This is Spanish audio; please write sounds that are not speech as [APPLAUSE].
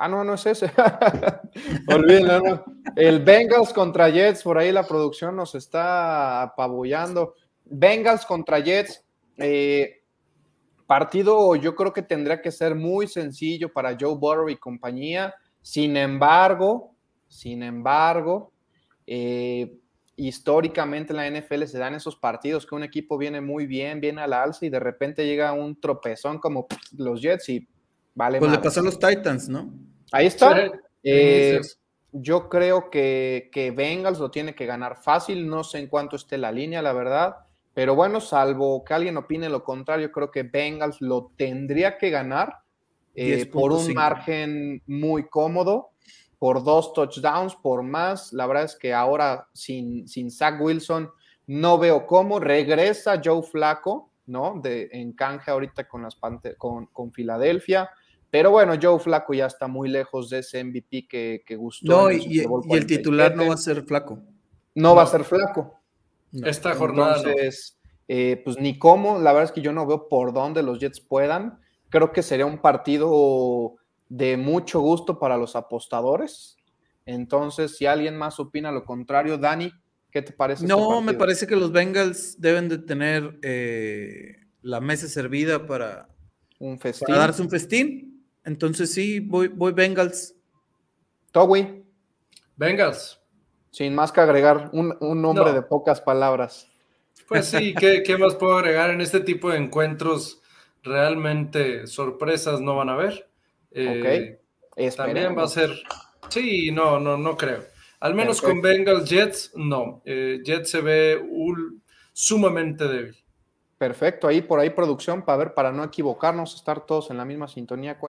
Ah, no, no es ese. [LAUGHS] Olvídenlo, El Bengals contra Jets, por ahí la producción nos está apabullando. Bengals contra Jets, eh, partido yo creo que tendría que ser muy sencillo para Joe Burrow y compañía. Sin embargo, sin embargo, eh, históricamente en la NFL se dan esos partidos que un equipo viene muy bien, viene al alza y de repente llega un tropezón como los Jets y vale. Pues le pasó los Titans, ¿no? Ahí está. Eh, yo creo que, que Bengals lo tiene que ganar fácil. No sé en cuánto esté la línea, la verdad. Pero bueno, salvo que alguien opine lo contrario, creo que Bengals lo tendría que ganar eh, por un margen muy cómodo, por dos touchdowns, por más. La verdad es que ahora sin, sin Zach Wilson no veo cómo. Regresa Joe Flaco, ¿no? De, en canje ahorita con, las con, con Filadelfia. Pero bueno, Joe Flaco ya está muy lejos de ese MVP que, gustó. y, el titular no va a ser Flaco. No, va a ser Flaco. Esta jornada. Entonces, eh, pues ni cómo. La verdad es que yo no veo por dónde los Jets puedan. Creo que sería un partido de mucho gusto para los apostadores. Entonces, si alguien más opina lo contrario, Dani, ¿qué te parece? Este no, me parece que los Bengals deben de tener eh, la mesa servida para, un para darse un festín entonces sí, voy, voy Bengals. Towi. Bengals. Sin más que agregar, un, nombre de pocas palabras. Pues sí, [LAUGHS] ¿qué, más puedo agregar? En este tipo de encuentros realmente sorpresas no van a haber. Eh, ok. También va a ser... Sí, no, no, no creo. Al menos con Bengals Jets, no. Eh, Jets se ve sumamente débil. Perfecto, ahí por ahí producción para ver, para no equivocarnos, estar todos en la misma sintonía.